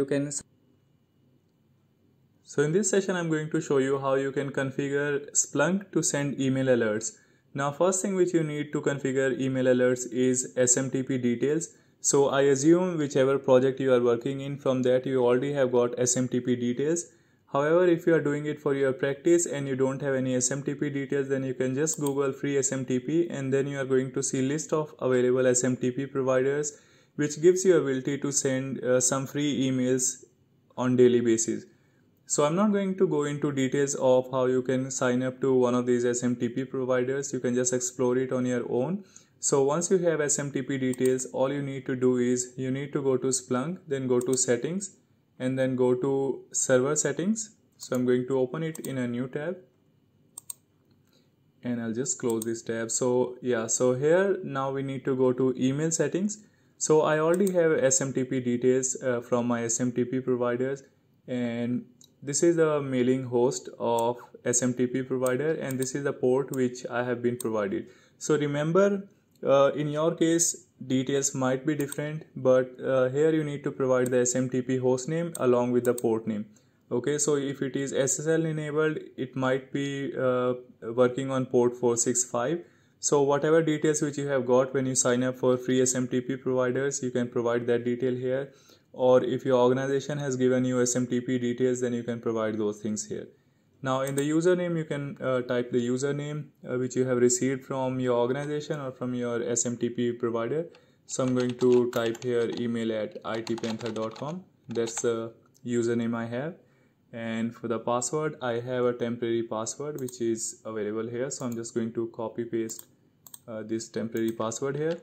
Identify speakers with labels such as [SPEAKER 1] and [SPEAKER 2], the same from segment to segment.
[SPEAKER 1] you can so in this session I'm going to show you how you can configure Splunk to send email alerts. Now first thing which you need to configure email alerts is SMTP details. So I assume whichever project you are working in from that you already have got SMTP details. However if you are doing it for your practice and you don't have any SMTP details then you can just google free SMTP and then you are going to see list of available SMTP providers which gives you ability to send uh, some free emails on daily basis. So I'm not going to go into details of how you can sign up to one of these SMTP providers. You can just explore it on your own. So once you have SMTP details, all you need to do is you need to go to Splunk, then go to settings and then go to server settings. So I'm going to open it in a new tab and I'll just close this tab. So yeah, so here now we need to go to email settings. So I already have SMTP details uh, from my SMTP providers and this is the mailing host of SMTP provider and this is the port which I have been provided. So remember uh, in your case details might be different but uh, here you need to provide the SMTP host name along with the port name. Okay so if it is SSL enabled it might be uh, working on port 465 so whatever details which you have got when you sign up for free smtp providers you can provide that detail here or if your organization has given you smtp details then you can provide those things here now in the username you can uh, type the username uh, which you have received from your organization or from your smtp provider so i'm going to type here email at itpanther.com that's the username i have and for the password I have a temporary password which is available here so I'm just going to copy paste uh, this temporary password here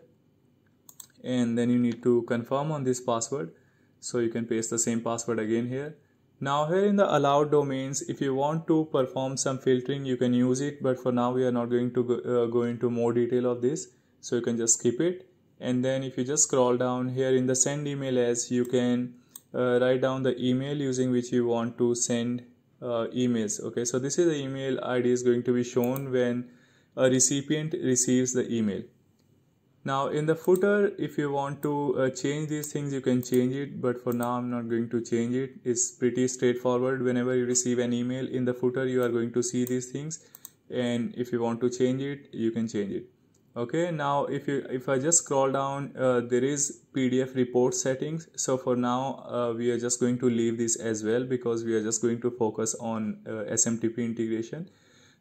[SPEAKER 1] and then you need to confirm on this password so you can paste the same password again here now here in the allowed domains if you want to perform some filtering you can use it but for now we are not going to go, uh, go into more detail of this so you can just skip it and then if you just scroll down here in the send email as you can uh, write down the email using which you want to send uh, emails okay so this is the email id is going to be shown when a recipient receives the email now in the footer if you want to uh, change these things you can change it but for now i'm not going to change it it's pretty straightforward whenever you receive an email in the footer you are going to see these things and if you want to change it you can change it okay now if you if i just scroll down uh, there is pdf report settings so for now uh, we are just going to leave this as well because we are just going to focus on uh, smtp integration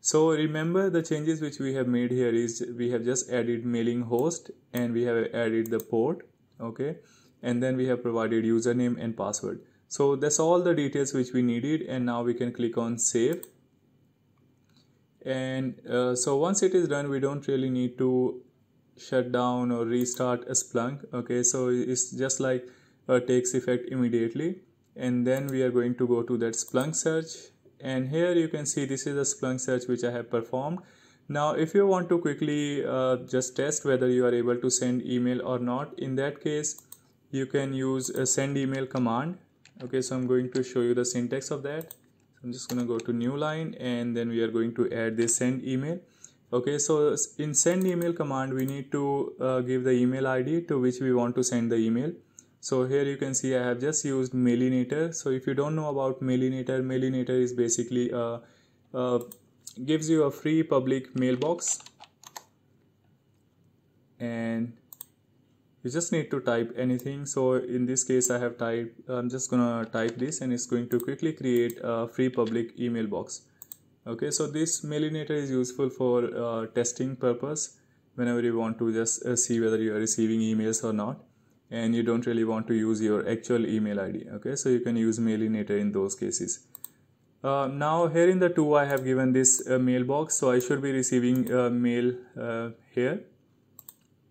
[SPEAKER 1] so remember the changes which we have made here is we have just added mailing host and we have added the port okay and then we have provided username and password so that's all the details which we needed and now we can click on save and uh, so once it is done we don't really need to shut down or restart Splunk okay so it's just like uh, takes effect immediately and then we are going to go to that Splunk search and here you can see this is a Splunk search which I have performed now if you want to quickly uh, just test whether you are able to send email or not in that case you can use a send email command okay so I'm going to show you the syntax of that i'm just gonna go to new line and then we are going to add this send email okay so in send email command we need to uh, give the email id to which we want to send the email so here you can see i have just used mailinator so if you don't know about mailinator mailinator is basically uh, uh, gives you a free public mailbox and you just need to type anything so in this case i have typed i'm just gonna type this and it's going to quickly create a free public email box okay so this mailinator is useful for uh, testing purpose whenever you want to just uh, see whether you are receiving emails or not and you don't really want to use your actual email id okay so you can use mailinator in those cases uh, now here in the 2 I have given this uh, mailbox so I should be receiving uh, mail uh, here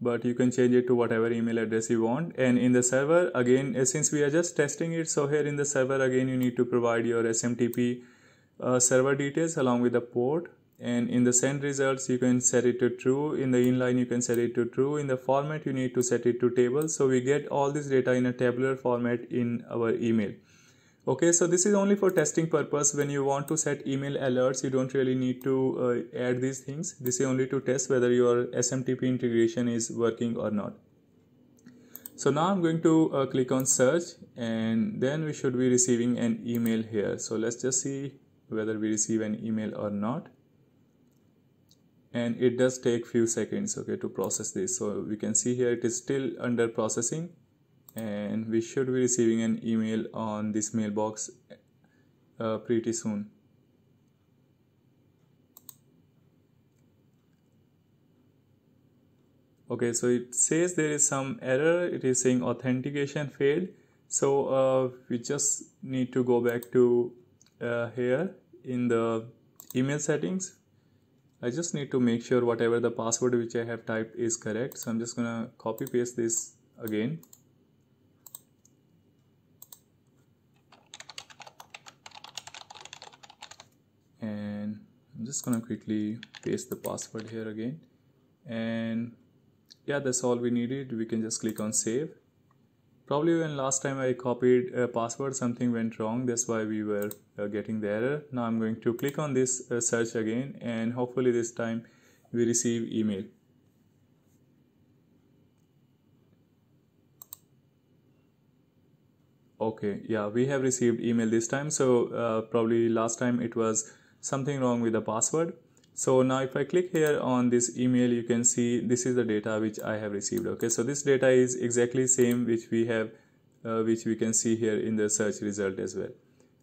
[SPEAKER 1] but you can change it to whatever email address you want and in the server again eh, since we are just testing it so here in the server again you need to provide your smtp uh, server details along with the port and in the send results you can set it to true in the inline you can set it to true in the format you need to set it to table so we get all this data in a tabular format in our email okay so this is only for testing purpose when you want to set email alerts you don't really need to uh, add these things this is only to test whether your smtp integration is working or not so now i'm going to uh, click on search and then we should be receiving an email here so let's just see whether we receive an email or not and it does take few seconds okay to process this so we can see here it is still under processing and we should be receiving an email on this mailbox uh, pretty soon okay so it says there is some error it is saying authentication failed so uh, we just need to go back to uh, here in the email settings I just need to make sure whatever the password which I have typed is correct so I'm just gonna copy paste this again just gonna quickly paste the password here again and yeah that's all we needed we can just click on save probably when last time I copied a password something went wrong that's why we were uh, getting the error now I'm going to click on this uh, search again and hopefully this time we receive email okay yeah we have received email this time so uh, probably last time it was something wrong with the password so now if i click here on this email you can see this is the data which i have received okay so this data is exactly same which we have uh, which we can see here in the search result as well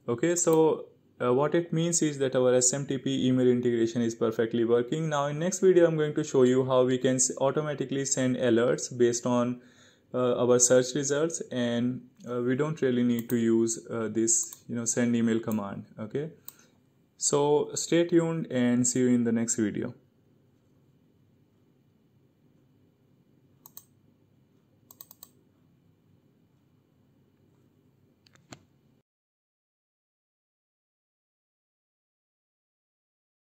[SPEAKER 1] okay so uh, what it means is that our smtp email integration is perfectly working now in next video i'm going to show you how we can automatically send alerts based on uh, our search results and uh, we don't really need to use uh, this you know send email command okay so stay tuned and see you in the next video.